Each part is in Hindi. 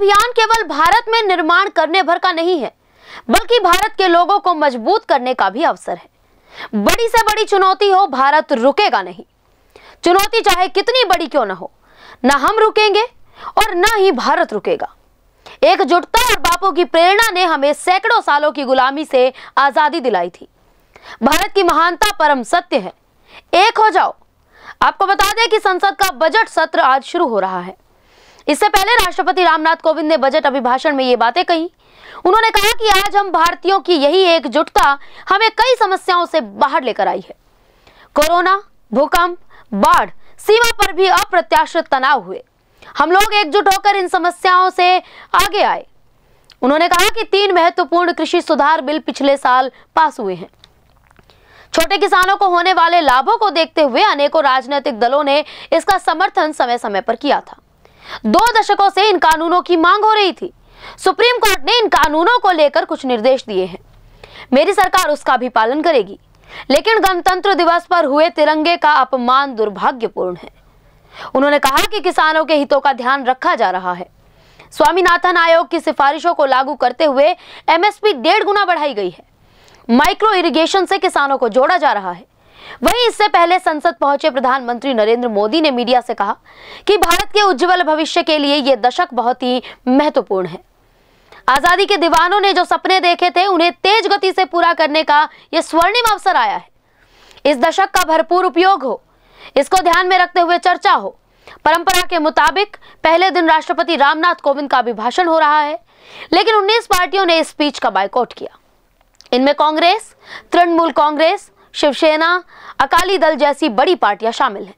अभियान केवल भारत में निर्माण करने भर का नहीं है बल्कि भारत के लोगों को मजबूत करने का भी अवसर है बड़ी से बड़ी चुनौती हो भारत रुकेगा नहीं चुनौती चाहे कितनी बड़ी क्यों ना हो ना हम रुकेंगे और ना ही भारत रुकेगा एकजुटता और बापू की प्रेरणा ने हमें सैकड़ों सालों की गुलामी से आजादी दिलाई थी भारत की महानता परम सत्य है एक हो जाओ आपको बता दें कि संसद का बजट सत्र आज शुरू हो रहा है इससे पहले राष्ट्रपति रामनाथ कोविंद ने बजट अभिभाषण में ये बातें कही उन्होंने कहा कि आज हम भारतीयों की यही एकजुटता हमें कई समस्याओं से बाहर लेकर आई है कोरोना भूकंप बाढ़ सीमा पर भी अप्रत्याशित तनाव हुए हम लोग एकजुट होकर इन समस्याओं से आगे आए उन्होंने कहा कि तीन महत्वपूर्ण कृषि सुधार बिल पिछले साल पास हुए हैं छोटे किसानों को होने वाले लाभों को देखते हुए अनेकों राजनीतिक दलों ने इसका समर्थन समय समय पर किया था दो दशकों से इन कानूनों की मांग हो रही थी सुप्रीम कोर्ट ने इन कानूनों को लेकर कुछ निर्देश दिए हैं मेरी सरकार उसका भी पालन करेगी लेकिन गणतंत्र दिवस पर हुए तिरंगे का अपमान दुर्भाग्यपूर्ण है उन्होंने कहा कि किसानों के हितों का ध्यान रखा जा रहा है स्वामीनाथन आयोग की सिफारिशों को लागू करते हुए एमएसपी डेढ़ गुना बढ़ाई गई है माइक्रो इरिगेशन से किसानों को जोड़ा जा रहा है वहीं इससे पहले संसद पहुंचे प्रधानमंत्री नरेंद्र मोदी ने मीडिया से कहा कि भारत के उज्जवल भविष्य के लिए यह दशक बहुत ही महत्वपूर्ण है आजादी के दीवानों ने जो सपने देखे थे उन्हें तेज गति से पूरा करने का यह स्वर्णिम अवसर आया है इस दशक का भरपूर उपयोग हो इसको ध्यान में रखते हुए चर्चा हो परंपरा के मुताबिक पहले दिन राष्ट्रपति रामनाथ कोविंद का अभिभाषण हो रहा है लेकिन 19 पार्टियों ने इस स्पीच का बायकॉट किया इनमें कांग्रेस तृणमूल कांग्रेस शिवसेना अकाली दल जैसी बड़ी पार्टियां शामिल हैं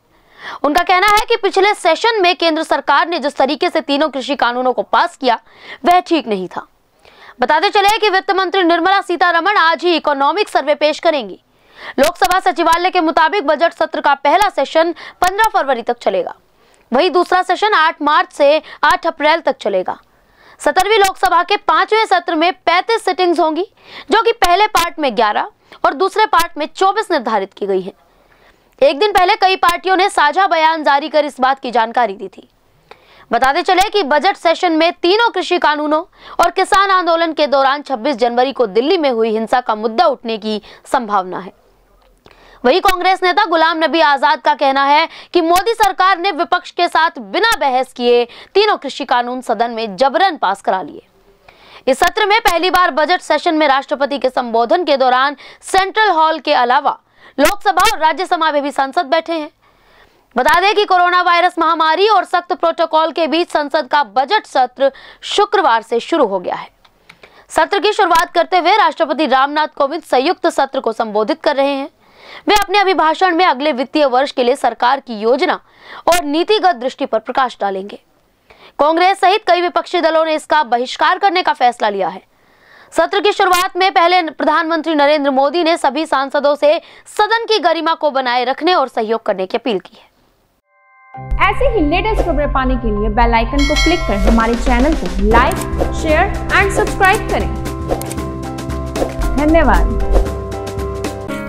उनका कहना है कि पिछले सेशन में केंद्र सरकार ने जिस तरीके से तीनों कृषि कानूनों को पास किया वह ठीक नहीं था बताते चले कि वित्त मंत्री निर्मला सीतारमण आज ही इकोनॉमिक सर्वे पेश करेंगी लोकसभा सचिवालय के मुताबिक बजट सत्र का पहला सेशन 15 फरवरी तक चलेगा वहीं दूसरा सेशन 8 मार्च से 8 अप्रैल तक चलेगा सत्रहवीं लोकसभा के पांचवें सत्र में 35 सिटिंग्स होंगी जो कि पहले पार्ट में 11 और दूसरे पार्ट में 24 निर्धारित की गई है एक दिन पहले कई पार्टियों ने साझा बयान जारी कर इस बात की जानकारी दी थी बताते चले कि बजट सेशन में तीनों कृषि कानूनों और किसान आंदोलन के दौरान 26 जनवरी को दिल्ली में हुई हिंसा का मुद्दा उठने की संभावना है वही कांग्रेस नेता गुलाम नबी आजाद का कहना है कि मोदी सरकार ने विपक्ष के साथ बिना बहस किए तीनों कृषि कानून सदन में जबरन पास करा लिए इस सत्र में पहली बार बजट सेशन में राष्ट्रपति के संबोधन के दौरान सेंट्रल हॉल के अलावा लोकसभा और राज्यसभा में भी सांसद बैठे हैं बता दें कि कोरोना वायरस महामारी और सख्त प्रोटोकॉल के बीच संसद का बजट सत्र शुक्रवार से शुरू हो गया है सत्र की शुरुआत करते हुए राष्ट्रपति रामनाथ कोविंद संयुक्त सत्र को संबोधित कर रहे हैं वे अपने अभिभाषण में अगले वित्तीय वर्ष के लिए सरकार की योजना और नीतिगत दृष्टि पर प्रकाश डालेंगे कांग्रेस सहित कई विपक्षी दलों ने इसका बहिष्कार करने का फैसला लिया है सत्र की शुरुआत में पहले प्रधानमंत्री नरेंद्र मोदी ने सभी सांसदों से सदन की गरिमा को बनाए रखने और सहयोग करने की अपील की है ऐसे ही लेटेस्ट खबरें पाने के लिए बेल आइकन को क्लिक कर हमारे चैनल को लाइक शेयर एंड सब्सक्राइब करें धन्यवाद